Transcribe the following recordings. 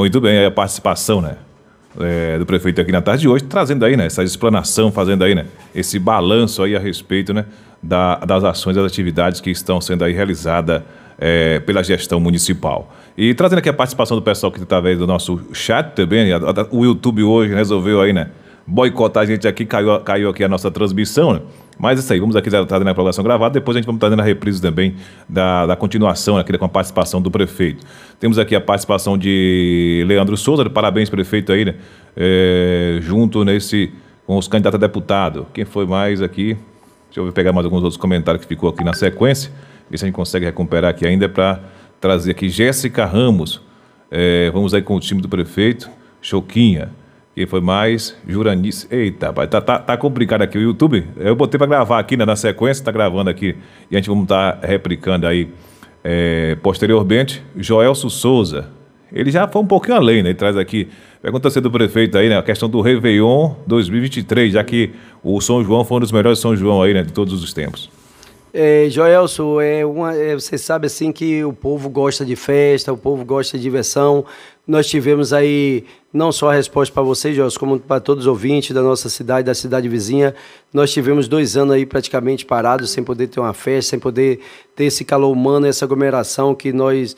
Muito bem, aí a participação, né? É, do prefeito aqui na tarde de hoje, trazendo aí, né, essa explanação, fazendo aí, né, esse balanço aí a respeito, né, da, das ações, das atividades que estão sendo aí realizadas é, pela gestão municipal. E trazendo aqui a participação do pessoal que está vendo do nosso chat também, o YouTube hoje resolveu aí, né, boicotar a gente aqui, caiu, caiu aqui a nossa transmissão, né? Mas é isso aí, vamos aqui estar tá na programação gravada, depois a gente vamos estar tá reprise também da, da continuação aqui com a participação do prefeito. Temos aqui a participação de Leandro Souza, parabéns prefeito aí, né? É, junto nesse, com os candidatos a deputado. Quem foi mais aqui? Deixa eu pegar mais alguns outros comentários que ficou aqui na sequência, ver se a gente consegue recuperar aqui ainda para trazer aqui Jéssica Ramos. É, vamos aí com o time do prefeito, Choquinha. Quem foi mais? Juranice. Eita, pai, tá, tá, tá complicado aqui o YouTube. Eu botei para gravar aqui, né, na sequência, tá gravando aqui. E a gente vamos estar tá replicando aí é, posteriormente. Joelso Souza. Ele já foi um pouquinho além, né? Ele traz aqui. Pergunta se do prefeito aí, né? A questão do Réveillon 2023, já que o São João foi um dos melhores São João aí, né? De todos os tempos. É, Joelso, é uma, é, você sabe assim que o povo gosta de festa, o povo gosta de diversão. Nós tivemos aí não só a resposta para vocês, Joelso, como para todos os ouvintes da nossa cidade, da cidade vizinha. Nós tivemos dois anos aí praticamente parados, sem poder ter uma festa, sem poder ter esse calor humano, essa aglomeração que nós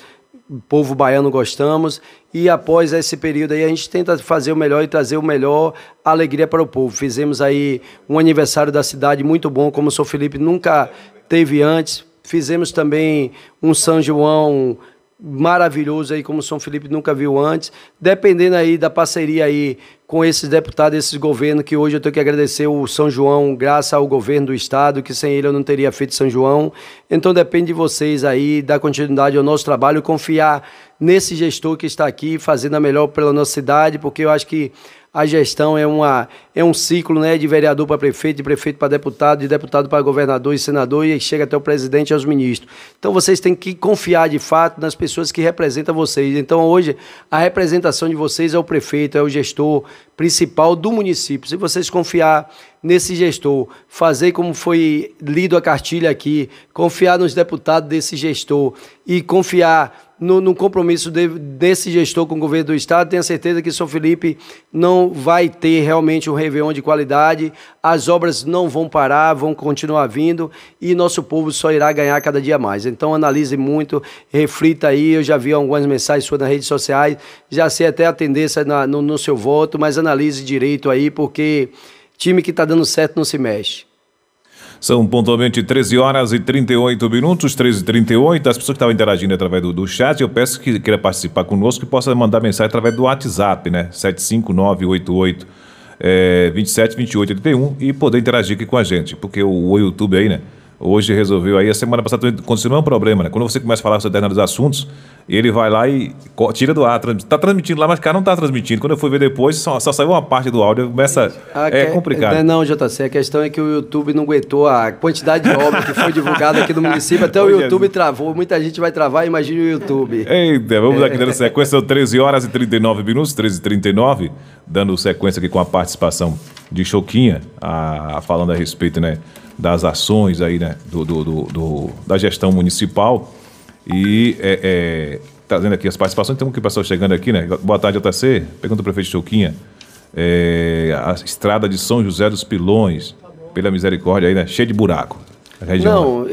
povo baiano gostamos e após esse período aí a gente tenta fazer o melhor e trazer o melhor alegria para o povo. Fizemos aí um aniversário da cidade muito bom, como o São Felipe nunca teve antes. Fizemos também um São João maravilhoso aí como São Felipe nunca viu antes, dependendo aí da parceria aí com esses deputados, esses governos, que hoje eu tenho que agradecer o São João, graças ao governo do estado, que sem ele eu não teria feito São João. Então depende de vocês aí, da continuidade ao nosso trabalho, confiar nesse gestor que está aqui, fazendo a melhor pela nossa cidade, porque eu acho que a gestão é, uma, é um ciclo né, de vereador para prefeito, de prefeito para deputado, de deputado para governador e senador, e chega até o presidente e aos ministros. Então vocês têm que confiar de fato nas pessoas que representam vocês. Então hoje a representação de vocês é o prefeito, é o gestor principal do município. Se vocês confiar nesse gestor, fazer como foi lido a cartilha aqui, confiar nos deputados desse gestor e confiar no, no compromisso de, desse gestor com o governo do Estado, tenho certeza que São Felipe não vai ter realmente um Réveillon de qualidade, as obras não vão parar, vão continuar vindo e nosso povo só irá ganhar cada dia mais. Então analise muito, reflita aí, eu já vi algumas mensagens suas nas redes sociais, já sei até a tendência na, no, no seu voto, mas analise direito aí, porque time que está dando certo não se mexe. São pontualmente 13 horas e 38 minutos, 13 e 38. As pessoas que estavam interagindo através do, do chat, eu peço que queira participar conosco e possa mandar mensagem através do WhatsApp, né? 75988 é, 27 e poder interagir aqui com a gente, porque o, o YouTube aí, né? hoje resolveu aí. A semana passada continua um problema, né? Quando você começa a falar sobre determinados assuntos, ele vai lá e tira do ar. Está transmitindo lá, mas cara não está transmitindo. Quando eu fui ver depois, só, só saiu uma parte do áudio. Começa. é complicado. É, não, JC, a questão é que o YouTube não aguentou a quantidade de obra que foi divulgada aqui no município. Até o YouTube travou. Muita gente vai travar, imagine o YouTube. Eita, vamos aqui dando sequência. São 13 horas e 39 minutos, 13 e 39 dando sequência aqui com a participação de Choquinha, a, a falando a respeito, né? das ações aí, né, do, do, do, do da gestão municipal. E é, é, trazendo tá aqui as participações, tem um que pessoal chegando aqui, né? Boa tarde, JC. Pergunta o prefeito Chouquinha. É, a estrada de São José dos Pilões, pela misericórdia aí, né? Cheia de buraco. Não,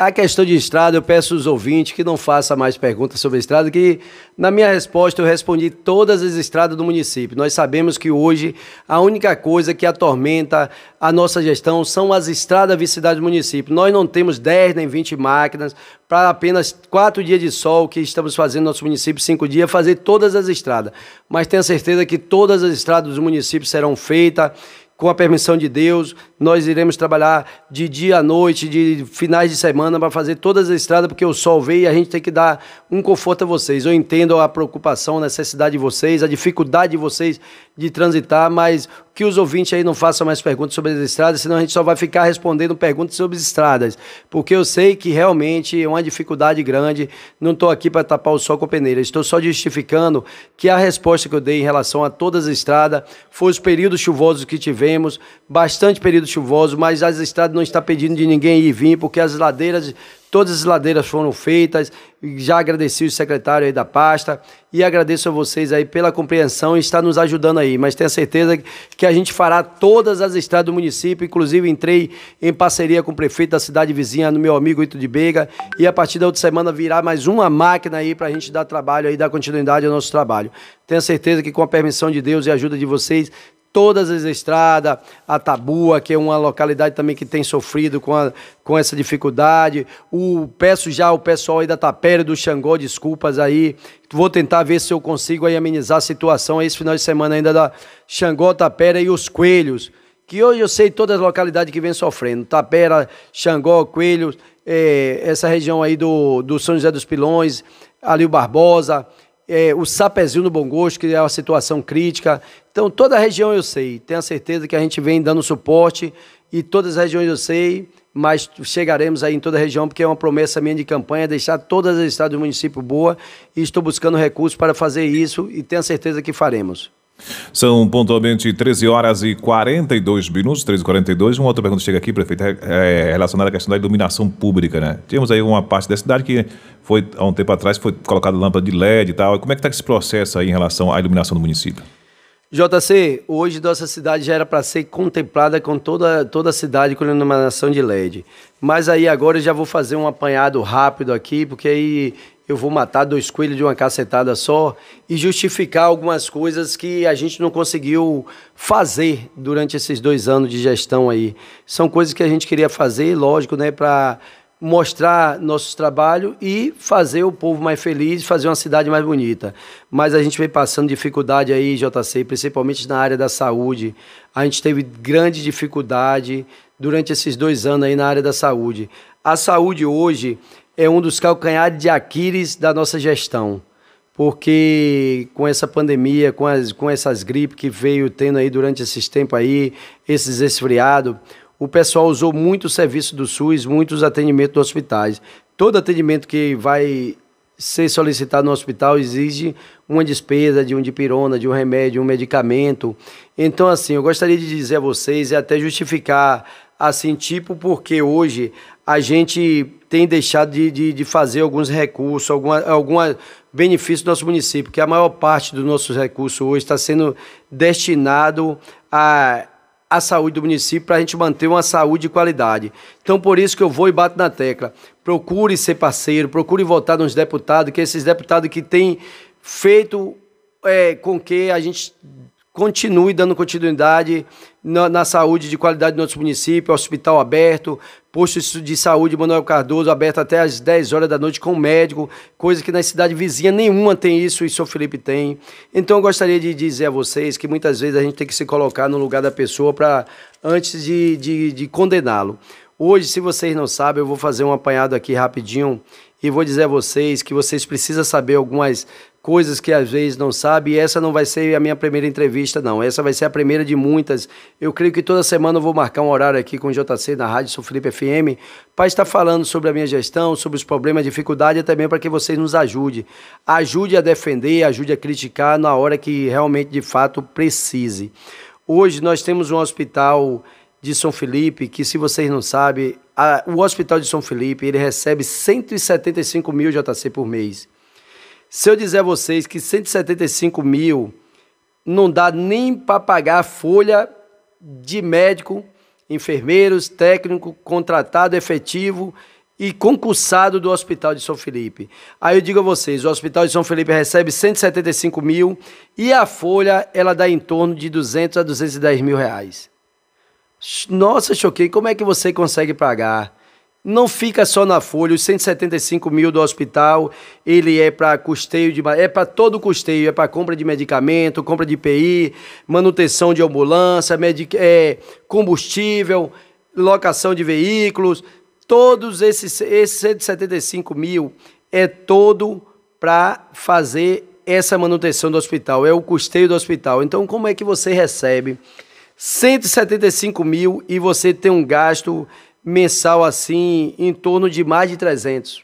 a questão de estrada, eu peço aos ouvintes que não façam mais perguntas sobre estrada, que na minha resposta eu respondi todas as estradas do município. Nós sabemos que hoje a única coisa que atormenta a nossa gestão são as estradas vicinais do município. Nós não temos 10 nem 20 máquinas para apenas quatro dias de sol que estamos fazendo no nosso município, cinco dias, fazer todas as estradas. Mas tenho certeza que todas as estradas do município serão feitas com a permissão de Deus, nós iremos trabalhar de dia à noite, de finais de semana, para fazer todas as estradas, porque o sol veio e a gente tem que dar um conforto a vocês. Eu entendo a preocupação, a necessidade de vocês, a dificuldade de vocês de transitar, mas que os ouvintes aí não façam mais perguntas sobre as estradas, senão a gente só vai ficar respondendo perguntas sobre as estradas, porque eu sei que realmente é uma dificuldade grande, não estou aqui para tapar o sol com a peneira, estou só justificando que a resposta que eu dei em relação a todas as estradas foi os períodos chuvosos que tivemos, bastante período chuvoso, mas as estradas não está pedindo de ninguém ir e vir, porque as ladeiras Todas as ladeiras foram feitas, já agradeci o secretário aí da pasta e agradeço a vocês aí pela compreensão e estar nos ajudando aí, mas tenho certeza que a gente fará todas as estradas do município, inclusive entrei em parceria com o prefeito da cidade vizinha, no meu amigo Ito de Bega, e a partir da outra semana virá mais uma máquina aí para a gente dar trabalho aí, dar continuidade ao nosso trabalho. Tenho certeza que com a permissão de Deus e a ajuda de vocês, todas as estradas, a Tabua, que é uma localidade também que tem sofrido com, a, com essa dificuldade. O peço já o pessoal aí da Tapera do Xangó, desculpas aí. Vou tentar ver se eu consigo aí amenizar a situação esse final de semana ainda da Xangó, Tapera e os Coelhos. Que hoje eu sei todas as localidades que vem sofrendo. Tapera, Xangó, Coelhos, é, essa região aí do, do São José dos Pilões, ali o Barbosa, é, o Sapezinho do Bom Gosto, que é uma situação crítica. Então, toda a região eu sei, tenho a certeza que a gente vem dando suporte e todas as regiões eu sei, mas chegaremos aí em toda a região, porque é uma promessa minha de campanha, deixar todas as estados do município boa e estou buscando recursos para fazer isso e tenho a certeza que faremos. São pontualmente 13 horas e 42 minutos, 13 e 42. Uma outra pergunta chega aqui, prefeito, é, é relacionada à questão da iluminação pública, né? Tínhamos aí uma parte da cidade que foi, há um tempo atrás, foi colocada lâmpada de LED e tal. Como é que está esse processo aí em relação à iluminação do município? JC, hoje nossa cidade já era para ser contemplada com toda, toda a cidade com iluminação de LED. Mas aí agora eu já vou fazer um apanhado rápido aqui, porque aí eu vou matar dois coelhos de uma cacetada só e justificar algumas coisas que a gente não conseguiu fazer durante esses dois anos de gestão aí. São coisas que a gente queria fazer, lógico, né, para mostrar nosso trabalho e fazer o povo mais feliz, fazer uma cidade mais bonita. Mas a gente vem passando dificuldade aí, JC, principalmente na área da saúde. A gente teve grande dificuldade durante esses dois anos aí na área da saúde. A saúde hoje é um dos calcanhares de Aquiles da nossa gestão. Porque com essa pandemia, com, as, com essas gripes que veio tendo aí durante esses tempos aí, esses esfriados, o pessoal usou muito o serviço do SUS, muitos atendimentos dos hospitais. Todo atendimento que vai ser solicitado no hospital exige uma despesa de um dipirona, de um remédio, um medicamento. Então, assim, eu gostaria de dizer a vocês e até justificar, assim, tipo, porque hoje a gente tem deixado de, de, de fazer alguns recursos, alguma, alguma benefício do nosso município, que a maior parte dos nossos recursos hoje está sendo destinado a a saúde do município para a gente manter uma saúde de qualidade. Então, por isso que eu vou e bato na tecla. Procure ser parceiro, procure votar nos deputados, que esses deputados que têm feito é, com que a gente continue dando continuidade na, na, saúde de qualidade do nosso município, hospital aberto, posto de saúde Manuel Cardoso aberto até às 10 horas da noite com médico, coisa que na cidade vizinha nenhuma tem isso e São Felipe tem. Então eu gostaria de dizer a vocês que muitas vezes a gente tem que se colocar no lugar da pessoa para antes de, de, de condená-lo. Hoje, se vocês não sabem, eu vou fazer um apanhado aqui rapidinho e vou dizer a vocês que vocês precisam saber algumas coisas que às vezes não sabe. E essa não vai ser a minha primeira entrevista, não. Essa vai ser a primeira de muitas. Eu creio que toda semana eu vou marcar um horário aqui com o JC na Rádio Sou Felipe FM para estar falando sobre a minha gestão, sobre os problemas, dificuldade e também para que vocês nos ajudem. Ajude a defender, ajude a criticar na hora que realmente, de fato, precise. Hoje nós temos um hospital de São Felipe, que se vocês não sabem, a, o Hospital de São Felipe, ele recebe 175 mil JC por mês. Se eu dizer a vocês que 175 mil não dá nem para pagar a folha de médico, enfermeiros, técnico, contratado, efetivo e concursado do Hospital de São Felipe. Aí eu digo a vocês, o Hospital de São Felipe recebe 175 mil e a folha ela dá em torno de 200 a 210 mil reais. Nossa, choquei, como é que você consegue pagar não fica só na folha. Os 175 mil do hospital, ele é para custeio de. É para todo custeio, é para compra de medicamento, compra de IPI, manutenção de ambulância, medic, é, combustível, locação de veículos. Todos esses, esses 175 mil é todo para fazer essa manutenção do hospital, é o custeio do hospital. Então, como é que você recebe 175 mil e você tem um gasto mensal assim em torno de mais de 300.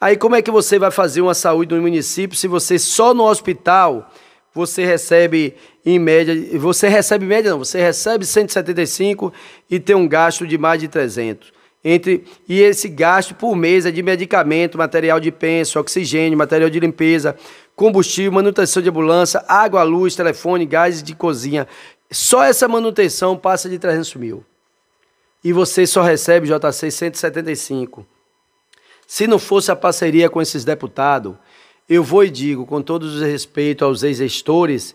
Aí como é que você vai fazer uma saúde no município se você só no hospital você recebe em média, você recebe em média não, você recebe 175 e tem um gasto de mais de 300. Entre e esse gasto por mês é de medicamento, material de penso, oxigênio, material de limpeza, combustível, manutenção de ambulância, água, luz, telefone, gases de cozinha. Só essa manutenção passa de 300 mil e você só recebe JC 175. Se não fosse a parceria com esses deputados, eu vou e digo, com todo o respeito aos ex-gestores,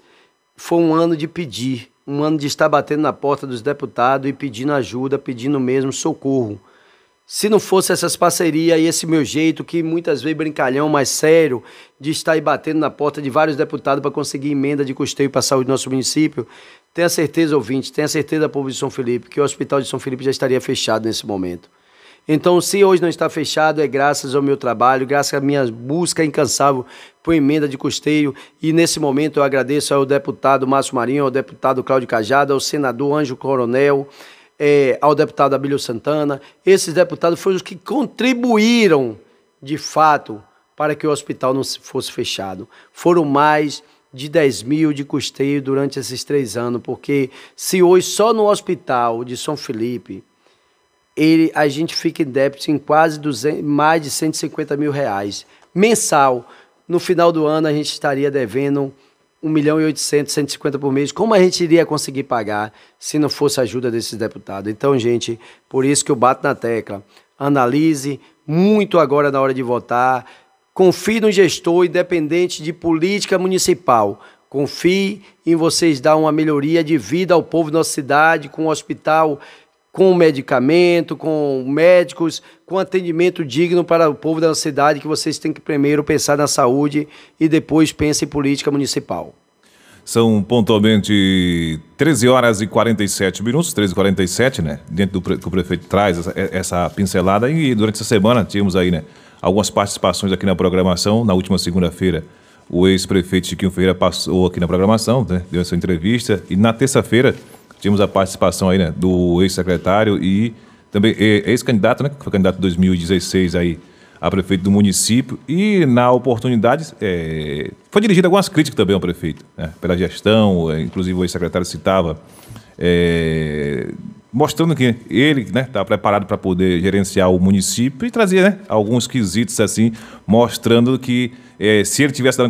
foi um ano de pedir, um ano de estar batendo na porta dos deputados e pedindo ajuda, pedindo mesmo socorro. Se não fosse essas parcerias e esse meu jeito, que muitas vezes brincalhão, mas sério, de estar aí batendo na porta de vários deputados para conseguir emenda de custeio para a saúde do nosso município, Tenha certeza, ouvinte, tenha certeza, povo de São Felipe, que o Hospital de São Felipe já estaria fechado nesse momento. Então, se hoje não está fechado, é graças ao meu trabalho, graças à minha busca incansável por emenda de custeio. E nesse momento eu agradeço ao deputado Márcio Marinho, ao deputado Cláudio Cajada, ao senador Anjo Coronel, é, ao deputado Abílio Santana. Esses deputados foram os que contribuíram, de fato, para que o hospital não fosse fechado. Foram mais de 10 mil de custeio durante esses três anos, porque se hoje só no hospital de São Felipe ele, a gente fica em débito em quase 200, mais de 150 mil reais mensal. No final do ano a gente estaria devendo 1 milhão e 800, 150 por mês. Como a gente iria conseguir pagar se não fosse a ajuda desses deputados? Então, gente, por isso que eu bato na tecla. Analise muito agora na hora de votar Confie no gestor independente de política municipal. Confie em vocês dar uma melhoria de vida ao povo da nossa cidade, com o hospital, com medicamento, com médicos, com atendimento digno para o povo da nossa cidade, que vocês têm que primeiro pensar na saúde e depois pensar em política municipal. São pontualmente 13 horas e 47 minutos, 13 e 47, né? Dentro do que o prefeito traz essa, essa pincelada. E durante essa semana tínhamos aí, né? algumas participações aqui na programação. Na última segunda-feira, o ex-prefeito Chiquinho Ferreira passou aqui na programação, né? deu essa entrevista. E na terça-feira, tivemos a participação aí, né, do ex-secretário e também ex-candidato, né, que foi candidato em 2016 aí a prefeito do município. E na oportunidade, é, foi dirigida algumas críticas também ao prefeito, né, pela gestão, é, inclusive o ex-secretário citava. É, mostrando que ele está né, tá preparado para poder gerenciar o município e trazia né, alguns quesitos assim, mostrando que eh, se ele tivesse dado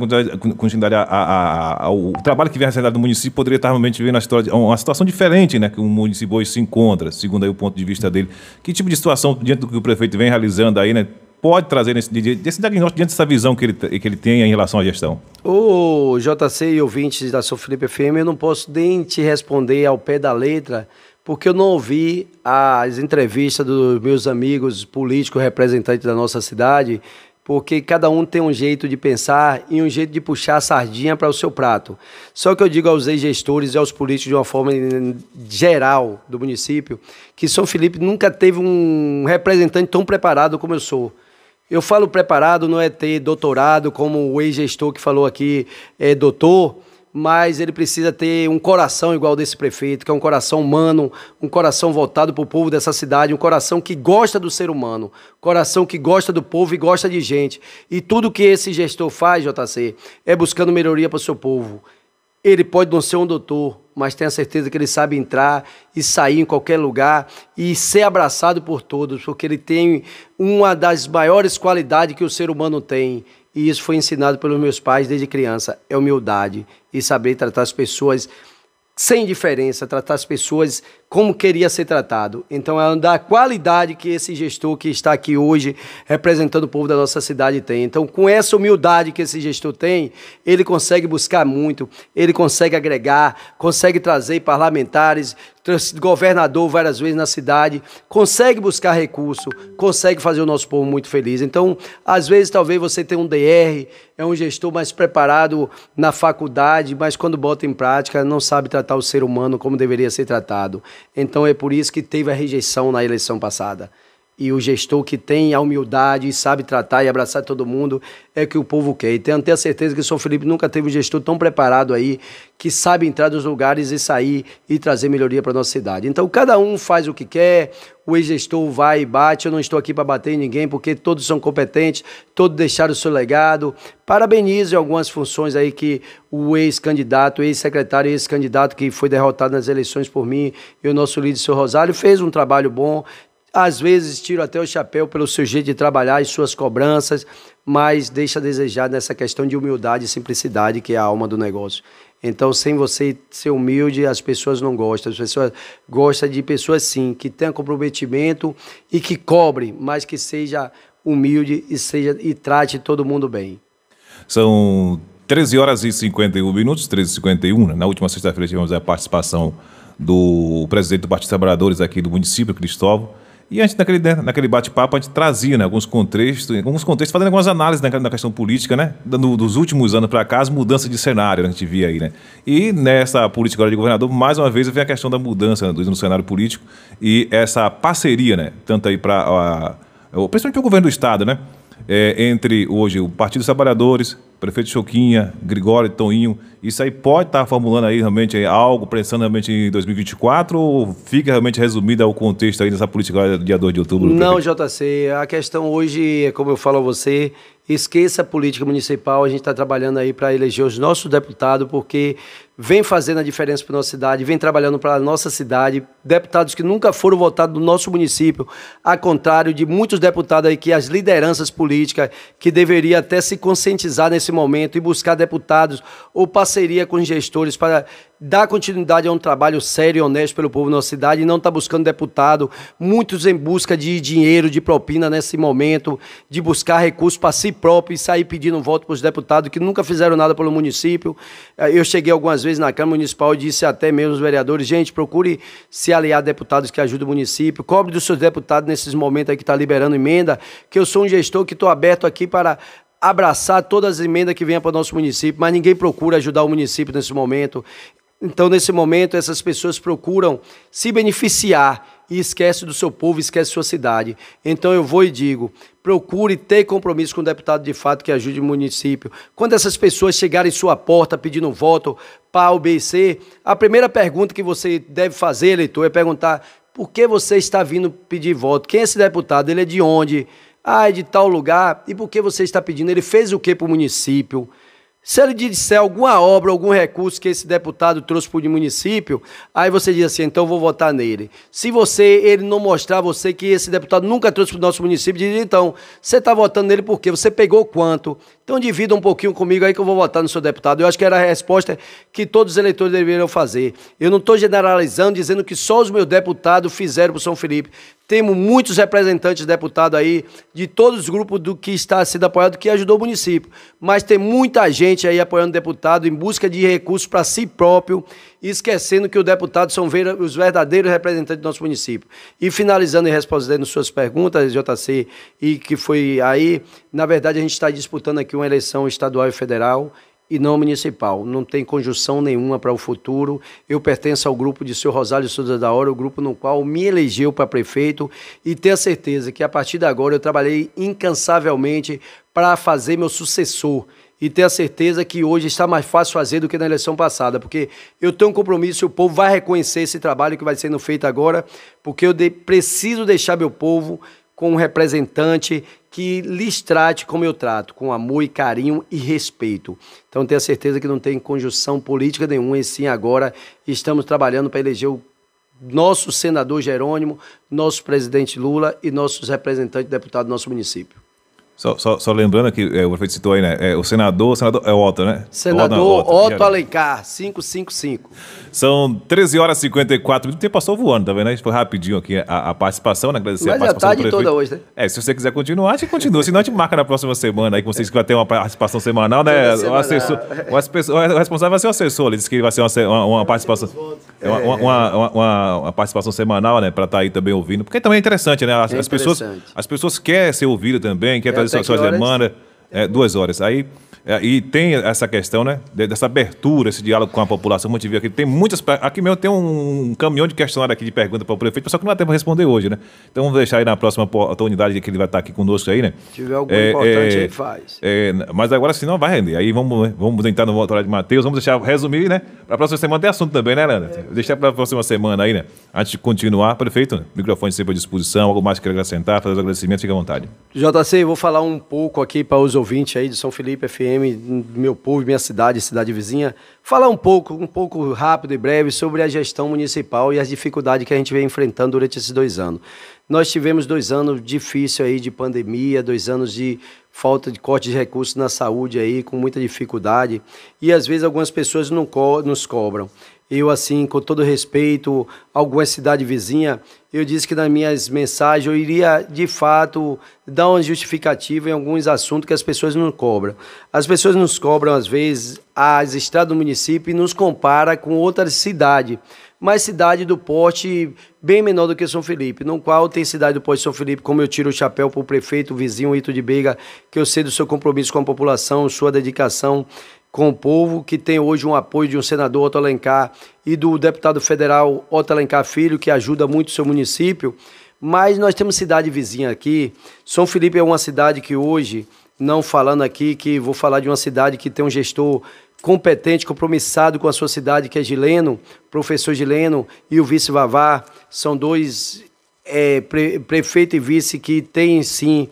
continuidade a, a, a, ao trabalho que vinha realizado no município, poderia estar realmente vivendo uma situação diferente né, que o município hoje se encontra, segundo aí, o ponto de vista dele. Que tipo de situação, diante do que o prefeito vem realizando aí, né, pode trazer nesse, nesse diagnóstico, diante dessa visão que ele, que ele tem em relação à gestão? O JC e ouvintes da Felipe FM, eu não posso nem te responder ao pé da letra, porque eu não ouvi as entrevistas dos meus amigos políticos representantes da nossa cidade, porque cada um tem um jeito de pensar e um jeito de puxar a sardinha para o seu prato. Só que eu digo aos ex-gestores e aos políticos de uma forma geral do município que São Felipe nunca teve um representante tão preparado como eu sou. Eu falo preparado, não é ter doutorado, como o ex-gestor que falou aqui é doutor, mas ele precisa ter um coração igual desse prefeito, que é um coração humano, um coração voltado para o povo dessa cidade, um coração que gosta do ser humano, coração que gosta do povo e gosta de gente. E tudo que esse gestor faz, JC, é buscando melhoria para o seu povo. Ele pode não ser um doutor, mas tenha certeza que ele sabe entrar e sair em qualquer lugar e ser abraçado por todos, porque ele tem uma das maiores qualidades que o ser humano tem, e isso foi ensinado pelos meus pais desde criança, é humildade e saber tratar as pessoas sem diferença, tratar as pessoas como queria ser tratado. Então, é da qualidade que esse gestor que está aqui hoje representando o povo da nossa cidade tem. Então, com essa humildade que esse gestor tem, ele consegue buscar muito, ele consegue agregar, consegue trazer parlamentares, governador várias vezes na cidade, consegue buscar recurso, consegue fazer o nosso povo muito feliz. Então, às vezes, talvez você tenha um DR, é um gestor mais preparado na faculdade, mas quando bota em prática, não sabe tratar o ser humano como deveria ser tratado. Então é por isso que teve a rejeição na eleição passada e o gestor que tem a humildade e sabe tratar e abraçar todo mundo é que o povo quer. E tenho até a certeza que o São Felipe nunca teve um gestor tão preparado aí, que sabe entrar nos lugares e sair e trazer melhoria para nossa cidade. Então, cada um faz o que quer, o ex-gestor vai e bate. Eu não estou aqui para bater em ninguém, porque todos são competentes, todos deixaram o seu legado. Parabenizo algumas funções aí que o ex-candidato, ex-secretário, ex-candidato que foi derrotado nas eleições por mim e o nosso líder, seu Rosário, fez um trabalho bom, às vezes tiro até o chapéu pelo seu jeito de trabalhar e suas cobranças, mas deixa a desejar nessa questão de humildade e simplicidade que é a alma do negócio. Então, sem você ser humilde, as pessoas não gostam. As pessoas gostam de pessoas, sim, que tenham comprometimento e que cobrem, mas que seja humilde e, seja, e trate todo mundo bem. São 13 horas e 51 minutos, 13 e 51. Né? Na última sexta-feira tivemos a participação do presidente do Partido dos Trabalhadores aqui do município, Cristóvão. E antes naquele, né, naquele bate-papo, a gente trazia né, alguns contextos, alguns contextos, fazendo algumas análises na, né, na questão política, né? No, dos últimos anos para cá, as mudanças de cenário né, a gente via aí, né? E nessa política agora de governador, mais uma vez, vem a questão da mudança né, do, né, no cenário político e essa parceria, né? Tanto aí para. Principalmente o governo do Estado, né? é, entre hoje o Partido dos Trabalhadores, prefeito Choquinha, Grigório, Toninho, isso aí pode estar tá formulando aí realmente algo, pensando realmente em 2024 ou fica realmente resumida o contexto aí dessa política do dia 2 de outubro? Não, JC, a questão hoje é como eu falo a você, esqueça a política municipal, a gente está trabalhando aí para eleger os nossos deputados, porque vem fazendo a diferença para nossa cidade, vem trabalhando para a nossa cidade, deputados que nunca foram votados no nosso município, ao contrário de muitos deputados aí que as lideranças políticas que deveriam até se conscientizar nesse momento e buscar deputados ou parceria com gestores para dar continuidade a um trabalho sério e honesto pelo povo da nossa cidade e não está buscando deputado, muitos em busca de dinheiro, de propina nesse momento, de buscar recursos para si próprio e sair pedindo um voto para os deputados que nunca fizeram nada pelo município. Eh, eu cheguei algumas vezes na Câmara Municipal e disse até mesmo aos vereadores, gente, procure se aliar a deputados que ajudam o município, cobre dos seus deputados nesses momentos aí que está liberando emenda, que eu sou um gestor que estou aberto aqui para abraçar todas as emendas que venham para o nosso município, mas ninguém procura ajudar o município nesse momento. Então, nesse momento, essas pessoas procuram se beneficiar e esquece do seu povo, esquece sua cidade. Então eu vou e digo: procure ter compromisso com o deputado de fato que ajude o município. Quando essas pessoas chegarem em sua porta pedindo voto para o BC, a primeira pergunta que você deve fazer, eleitor, é perguntar: por que você está vindo pedir voto? Quem é esse deputado? Ele é de onde? Ah, é de tal lugar. E por que você está pedindo? Ele fez o que para o município? Se ele disser é alguma obra, algum recurso que esse deputado trouxe para o município, aí você diz assim, então vou votar nele. Se você, ele não mostrar você que esse deputado nunca trouxe para o nosso município, diz, então, você está votando nele por quê? Você pegou quanto? Então divida um pouquinho comigo aí que eu vou votar no seu deputado. Eu acho que era a resposta que todos os eleitores deveriam fazer. Eu não estou generalizando, dizendo que só os meus deputados fizeram para o São Felipe. Temos muitos representantes, deputados aí, de todos os grupos do que está sendo apoiado, que ajudou o município. Mas tem muita gente aí apoiando o deputado em busca de recursos para si próprio, esquecendo que o deputado são os verdadeiros representantes do nosso município. E finalizando e respondendo suas perguntas, JC, e que foi aí, na verdade a gente está disputando aqui uma eleição estadual e federal e não municipal. Não tem conjunção nenhuma para o futuro. Eu pertenço ao grupo de seu Rosário Souza da Hora, o grupo no qual me elegeu para prefeito e tenho a certeza que a partir de agora eu trabalhei incansavelmente para fazer meu sucessor e tenho a certeza que hoje está mais fácil fazer do que na eleição passada, porque eu tenho um compromisso e o povo vai reconhecer esse trabalho que vai sendo feito agora, porque eu de, preciso deixar meu povo com um representante que lhes trate como eu trato, com amor e carinho e respeito. Então tenha certeza que não tem conjunção política nenhuma, e sim agora estamos trabalhando para eleger o nosso senador Jerônimo, nosso presidente Lula e nossos representantes deputados do nosso município. Só, só, só, lembrando que é, o prefeito citou aí, né? É, o senador, o senador é Otto, né? Senador Otto, Otto, Otto Alencar, 555. São 13 horas e 54 minutos. O tempo passou voando, tá vendo? gente Foi rapidinho aqui a, a participação, né? Agradecer Mas a participação. a tá tarde do toda hoje, né? É, se você quiser continuar, a gente continua. Senão a gente marca na próxima semana aí que vocês vão ter uma participação semanal, né? O, assessor, o, responsável vai ser o assessor, ele disse que vai ser uma, uma participação. É uma, é. uma, uma, uma, participação semanal, né? Pra estar tá aí também ouvindo. Porque também é interessante, né? As, as pessoas, as pessoas querem ser ouvidas também, querem é coisas, são alemana. É, duas horas. Aí é, e tem essa questão, né? Dessa abertura, esse diálogo com a população. Como aqui, tem muitas. Aqui mesmo tem um caminhão de questionário aqui de pergunta para o prefeito, só que não dá tempo para responder hoje, né? Então vamos deixar aí na próxima oportunidade que ele vai estar aqui conosco aí, né? Se tiver algum é, importante, é, ele faz. É, mas agora sim não vai render. Aí vamos, né, vamos entrar no horário de Matheus, vamos deixar resumir, né? Para a próxima semana tem assunto também, né, Lana? É. Deixar para a próxima semana aí, né? Antes de continuar, prefeito, né? microfone sempre à disposição, algo mais que acrescentar, fazer os agradecimentos, fique à vontade. JC, eu vou falar um pouco aqui para os ouvintes aí de São Felipe FM, meu povo, minha cidade, cidade vizinha, falar um pouco, um pouco rápido e breve sobre a gestão municipal e as dificuldades que a gente vem enfrentando durante esses dois anos. Nós tivemos dois anos difíceis aí de pandemia, dois anos de falta de corte de recursos na saúde aí, com muita dificuldade, e às vezes algumas pessoas não co nos cobram. Eu, assim, com todo respeito, alguma cidade vizinha, eu disse que nas minhas mensagens eu iria, de fato, dar uma justificativa em alguns assuntos que as pessoas não cobram. As pessoas nos cobram, às vezes, as estradas do município e nos compara com outras cidades mas cidade do porte bem menor do que São Felipe, no qual tem cidade do porte São Felipe, como eu tiro o chapéu para o prefeito, o vizinho Ito de Bega, que eu sei do seu compromisso com a população, sua dedicação com o povo, que tem hoje um apoio de um senador Otto Alencar e do deputado federal Otto Alencar Filho, que ajuda muito o seu município. Mas nós temos cidade vizinha aqui. São Felipe é uma cidade que hoje, não falando aqui, que vou falar de uma cidade que tem um gestor competente, compromissado com a sua cidade, que é Gileno, professor Gileno e o vice Vavá, são dois é, prefeito e vice que têm sim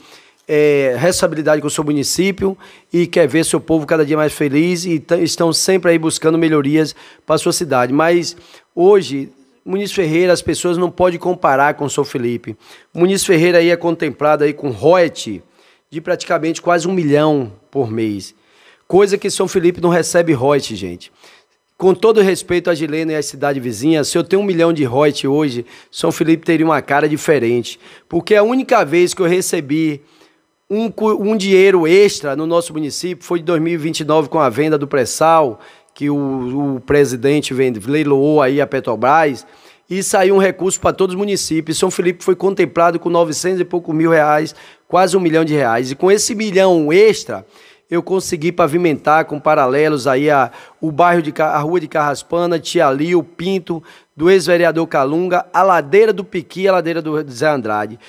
é, responsabilidade com o seu município e quer ver seu povo cada dia mais feliz e estão sempre aí buscando melhorias para a sua cidade. Mas hoje, Muniz Ferreira, as pessoas não podem comparar com o São Felipe. Muniz Ferreira aí é contemplado aí com royalty de praticamente quase um milhão por mês. Coisa que São Felipe não recebe royalty, gente. Com todo respeito a Gilena e a cidade vizinha, se eu tenho um milhão de royalty hoje, São Felipe teria uma cara diferente. Porque é a única vez que eu recebi um, um dinheiro extra no nosso município foi de 2029 com a venda do pré-sal, que o, o presidente vende, leiloou aí a Petrobras, e saiu um recurso para todos os municípios. São Felipe foi contemplado com 900 e pouco mil reais, quase um milhão de reais. E com esse milhão extra, eu consegui pavimentar com paralelos aí a, o bairro de a rua de Carraspana, Tiali, o Pinto, do ex-vereador Calunga, a ladeira do Piqui, a ladeira do Zé Andrade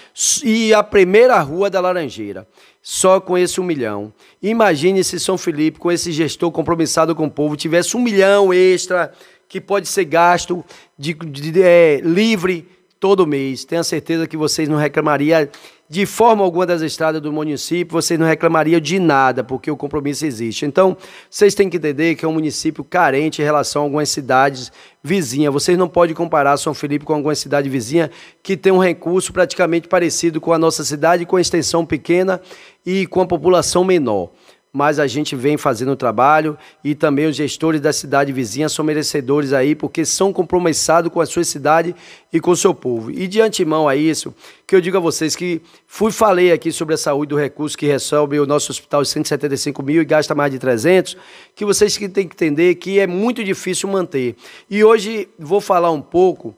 e a primeira rua da Laranjeira. Só com esse um milhão. Imagine se São Felipe, com esse gestor compromissado com o povo, tivesse um milhão extra que pode ser gasto de, de, de é, livre todo mês. Tenho certeza que vocês não reclamariam de forma alguma das estradas do município, vocês não reclamariam de nada, porque o compromisso existe. Então, vocês têm que entender que é um município carente em relação a algumas cidades vizinhas. Vocês não podem comparar São Felipe com alguma cidade vizinha que tem um recurso praticamente parecido com a nossa cidade, com a extensão pequena e com a população menor mas a gente vem fazendo o trabalho e também os gestores da cidade vizinha são merecedores aí, porque são compromissados com a sua cidade e com o seu povo. E de antemão a isso, que eu digo a vocês que fui falei aqui sobre a saúde do recurso que recebe o nosso hospital de 175 mil e gasta mais de 300, que vocês que têm que entender que é muito difícil manter. E hoje vou falar um pouco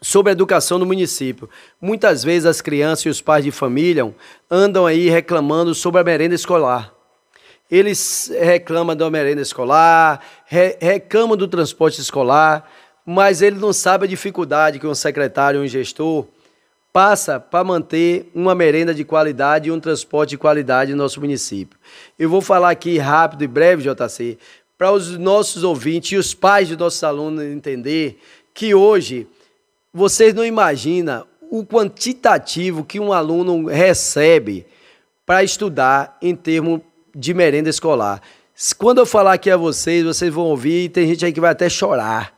sobre a educação no município. Muitas vezes as crianças e os pais de família andam aí reclamando sobre a merenda escolar. Eles reclamam da merenda escolar, re reclamam do transporte escolar, mas ele não sabe a dificuldade que um secretário, um gestor, passa para manter uma merenda de qualidade e um transporte de qualidade no nosso município. Eu vou falar aqui rápido e breve, JC, para os nossos ouvintes e os pais dos nossos alunos entender que hoje vocês não imaginam o quantitativo que um aluno recebe para estudar em termos de merenda escolar. Quando eu falar aqui a vocês, vocês vão ouvir e tem gente aí que vai até chorar.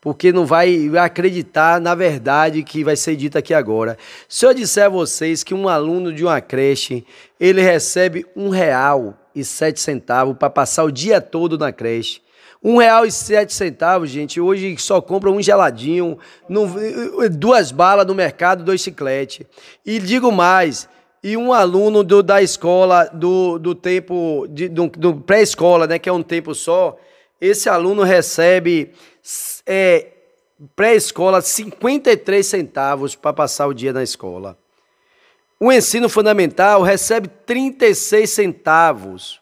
Porque não vai acreditar na verdade que vai ser dita aqui agora. Se eu disser a vocês que um aluno de uma creche, ele recebe um real e sete centavos para passar o dia todo na creche. Um real e sete centavos, gente, hoje só compra um geladinho, duas balas no mercado, dois chiclete. E digo mais, e um aluno do, da escola, do, do tempo, de, do, do pré-escola, né, que é um tempo só, esse aluno recebe é, pré-escola 53 centavos para passar o dia na escola. O ensino fundamental recebe 36 centavos.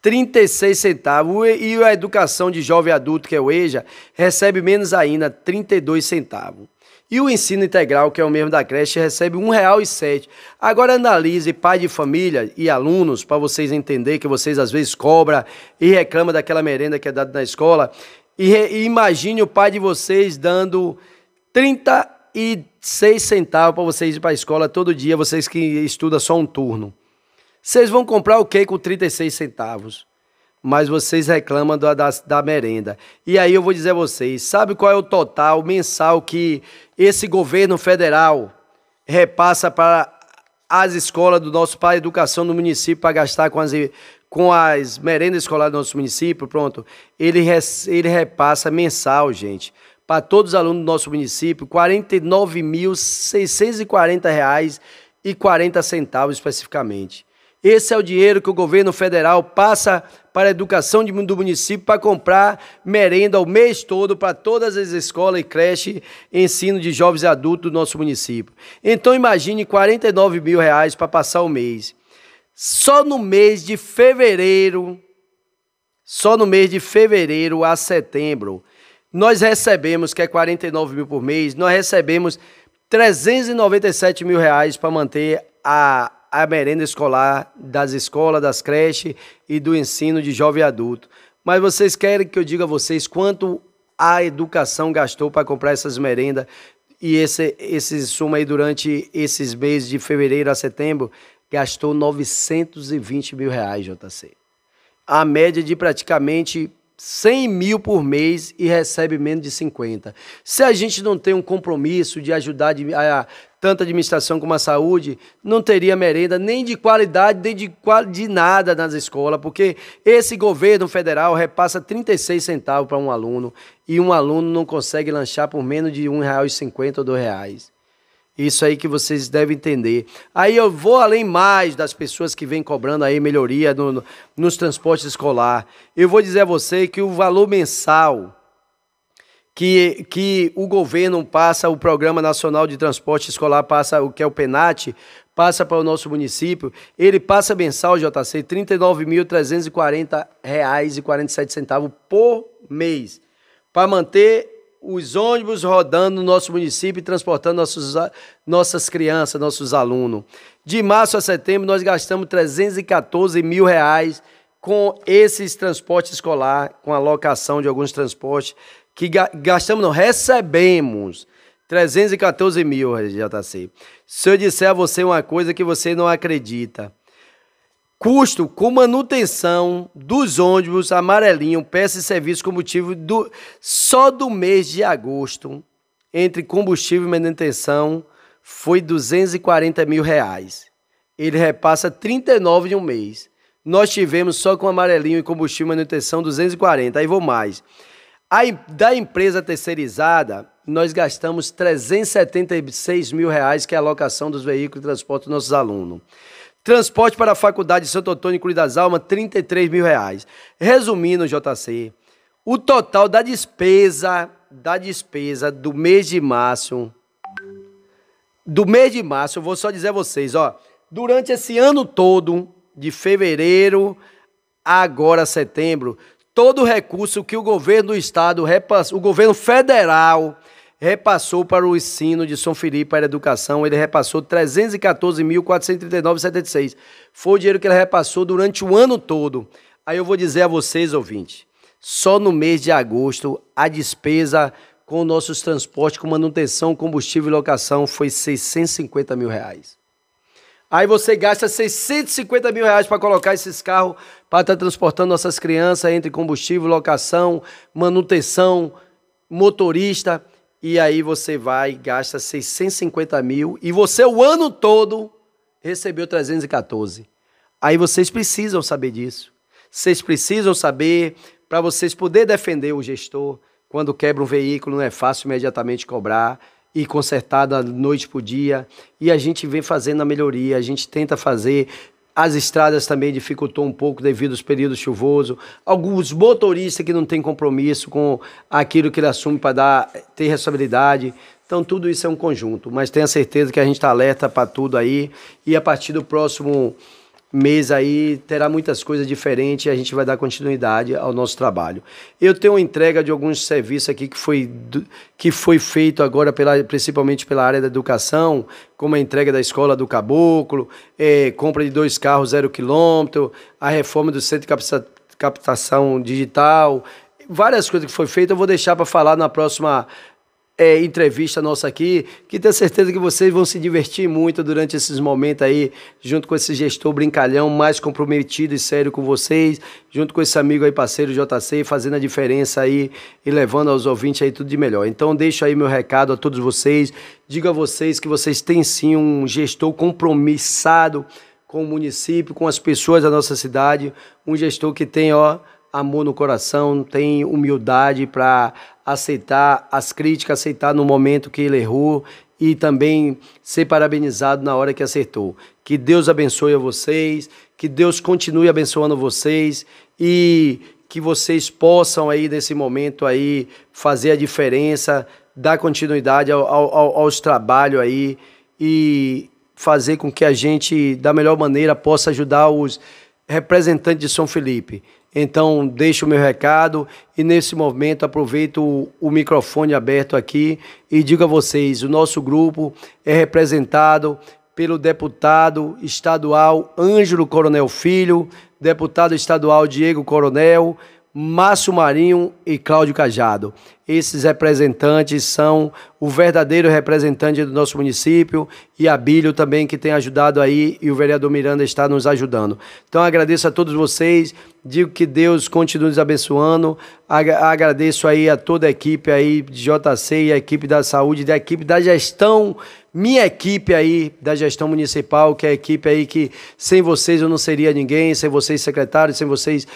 36 centavos. E a educação de jovem adulto, que é o EJA, recebe menos ainda, 32 centavos. E o ensino integral, que é o mesmo da creche, recebe R$ 1,07. Agora analise pai de família e alunos, para vocês entenderem que vocês às vezes cobram e reclamam daquela merenda que é dada na escola. E, e imagine o pai de vocês dando 36 centavos para vocês ir para a escola todo dia, vocês que estudam só um turno. Vocês vão comprar o que com 36 centavos? mas vocês reclamam da, da, da, merenda. E aí eu vou dizer a vocês: sabe qual é o total mensal que esse governo federal repassa para as escolas do nosso para a educação do município para gastar com as, com as merendas escolares do nosso município? Pronto. Ele, ele repassa mensal, gente. Para todos os alunos do nosso município, R$ 49.640,40 especificamente. Esse é o dinheiro que o governo federal passa para a educação do município para comprar merenda o mês todo para todas as escolas e creches, ensino de jovens e adultos do nosso município. Então imagine 49 mil reais para passar o mês. Só no mês de fevereiro, só no mês de fevereiro a setembro, nós recebemos, que é 49 mil por mês, nós recebemos 397 mil reais para manter a, a merenda escolar das escolas, das creches e do ensino de jovem adulto. Mas vocês querem que eu diga a vocês quanto a educação gastou para comprar essas merendas e esse, esse suma aí durante esses meses de fevereiro a setembro gastou 920 mil reais, JC. A média de praticamente 100 mil por mês e recebe menos de 50. Se a gente não tem um compromisso de ajudar a, a, tanto a administração como a saúde, não teria merenda nem de qualidade, nem de, de nada nas escolas, porque esse governo federal repassa 36 centavos para um aluno e um aluno não consegue lanchar por menos de R$ 1,50 ou R$ 2,00. Isso aí que vocês devem entender. Aí eu vou além mais das pessoas que vêm cobrando aí melhoria no, no, nos transportes escolar. Eu vou dizer a você que o valor mensal que, que o governo passa, o Programa Nacional de Transporte Escolar passa, o que é o PENAT, passa para o nosso município, ele passa mensal, JC, R$ 39.340,47 por mês, para manter os ônibus rodando no nosso município e transportando nossos, nossas crianças, nossos alunos. De março a setembro, nós gastamos 314 mil reais com esses transportes escolar, com a locação de alguns transportes, que gastamos, não, recebemos 314 mil, JC. Se eu disser a você uma coisa que você não acredita, custo com manutenção dos ônibus amarelinho, peça e serviços combustível do, só do mês de agosto, entre combustível e manutenção, foi 240 mil reais. Ele repassa 39 em um mês. Nós tivemos só com amarelinho e combustível e manutenção 240. Aí vou mais. A, da empresa terceirizada, nós gastamos 376 mil reais, que é a alocação dos veículos de transporte dos nossos alunos. Transporte para a Faculdade de Santo Antônio Cruz das Almas, 33 mil reais. Resumindo, JC, o total da despesa, da despesa do mês de março, do mês de março, eu vou só dizer a vocês, ó, durante esse ano todo, de fevereiro a agora setembro, todo recurso que o governo do estado, o governo federal repassou para o ensino de São Felipe, para a educação, ele repassou 314.439,76. Foi o dinheiro que ele repassou durante o ano todo. Aí eu vou dizer a vocês, ouvintes, só no mês de agosto a despesa com nossos transportes, com manutenção, combustível e locação foi 650 mil reais. Aí você gasta 650 mil reais para colocar esses carros para estar tá transportando nossas crianças entre combustível, locação, manutenção, motorista e aí você vai, gasta 650 mil e você o ano todo recebeu 314. Aí vocês precisam saber disso. Vocês precisam saber para vocês poder defender o gestor. Quando quebra um veículo, não é fácil imediatamente cobrar e consertar da noite para o dia. E a gente vem fazendo a melhoria, a gente tenta fazer as estradas também dificultou um pouco devido aos períodos chuvosos. Alguns motoristas que não têm compromisso com aquilo que ele assume para dar ter responsabilidade. Então tudo isso é um conjunto, mas tenha certeza que a gente está alerta para tudo aí e a partir do próximo mês aí terá muitas coisas diferentes e a gente vai dar continuidade ao nosso trabalho. Eu tenho uma entrega de alguns serviços aqui que foi, que foi feito agora pela, principalmente pela área da educação, como a entrega da escola do Caboclo, é, compra de dois carros zero quilômetro, a reforma do centro de captação digital, várias coisas que foi feita, eu vou deixar para falar na próxima é, entrevista nossa aqui, que tenho certeza que vocês vão se divertir muito durante esses momentos aí, junto com esse gestor brincalhão mais comprometido e sério com vocês, junto com esse amigo aí, parceiro JC, fazendo a diferença aí e levando aos ouvintes aí tudo de melhor. Então, deixo aí meu recado a todos vocês, digo a vocês que vocês têm sim um gestor compromissado com o município, com as pessoas da nossa cidade, um gestor que tem, ó, amor no coração, tem humildade para aceitar as críticas, aceitar no momento que ele errou e também ser parabenizado na hora que acertou. Que Deus abençoe a vocês, que Deus continue abençoando vocês e que vocês possam aí nesse momento aí fazer a diferença, dar continuidade ao, ao, aos trabalhos aí e fazer com que a gente da melhor maneira possa ajudar os representante de São Felipe. Então, deixo o meu recado e, nesse momento, aproveito o, o microfone aberto aqui e digo a vocês: o nosso grupo é representado pelo deputado estadual Ângelo Coronel Filho, deputado estadual Diego Coronel, Márcio Marinho e Cláudio Cajado. Esses representantes são o verdadeiro representante do nosso município e a Bílio também que tem ajudado aí e o vereador Miranda está nos ajudando. Então agradeço a todos vocês, digo que Deus continue nos abençoando. Agradeço aí a toda a equipe aí de JC e a equipe da saúde, da equipe da gestão, minha equipe aí da gestão municipal, que é a equipe aí que sem vocês eu não seria ninguém, sem vocês secretários, sem vocês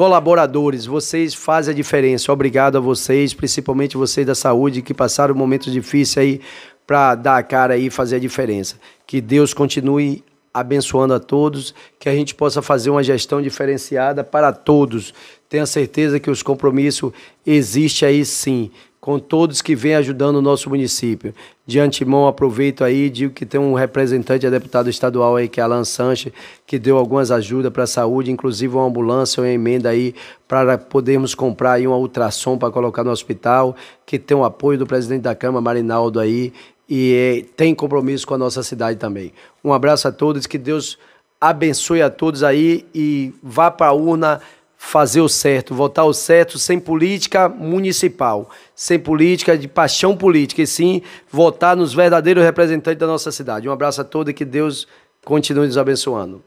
colaboradores, vocês fazem a diferença. Obrigado a vocês, principalmente vocês da saúde que passaram momentos difíceis aí para dar a cara e fazer a diferença. Que Deus continue abençoando a todos, que a gente possa fazer uma gestão diferenciada para todos. Tenha certeza que os compromissos existem aí sim com todos que vêm ajudando o nosso município. De antemão, aproveito aí e digo que tem um representante, é deputado estadual aí, que é Alan Sanches, que deu algumas ajudas para a saúde, inclusive uma ambulância, uma emenda aí para podermos comprar aí uma ultrassom para colocar no hospital, que tem o apoio do presidente da Câmara, Marinaldo aí, e eh, tem compromisso com a nossa cidade também. Um abraço a todos, que Deus abençoe a todos aí e vá para a urna fazer o certo, votar o certo sem política municipal, sem política de paixão política, e sim votar nos verdadeiros representantes da nossa cidade. Um abraço a todos e que Deus continue nos abençoando.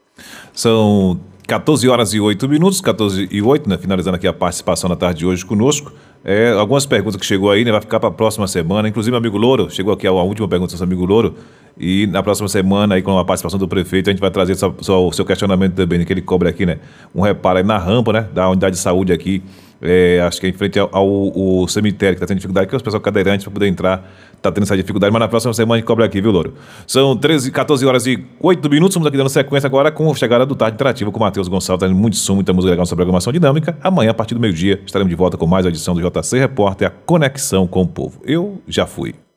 São 14 horas e 8 minutos, 14 e 8, né? finalizando aqui a participação na tarde de hoje conosco. É, algumas perguntas que chegou aí, né, vai ficar para a próxima semana. Inclusive, meu amigo Louro, chegou aqui a última pergunta do seu amigo Louro. E na próxima semana, aí, com a participação do prefeito, a gente vai trazer só, só o seu questionamento também, né, que ele cobra aqui, né? Um reparo aí na rampa, né? Da unidade de saúde aqui é, acho que é em frente ao, ao, ao cemitério, que está tendo dificuldade, que é os pessoal cadeirantes para poder entrar, está tendo essa dificuldade, mas na próxima semana a gente cobra aqui, viu, Louro? São 13, 14 horas e 8 minutos, estamos aqui dando sequência agora com a chegada do Tarde Interativo com o Matheus Gonçalves, trazendo muito som, muita música legal sobre programação dinâmica. Amanhã, a partir do meio-dia, estaremos de volta com mais uma edição do JC Repórter, a conexão com o povo. Eu já fui.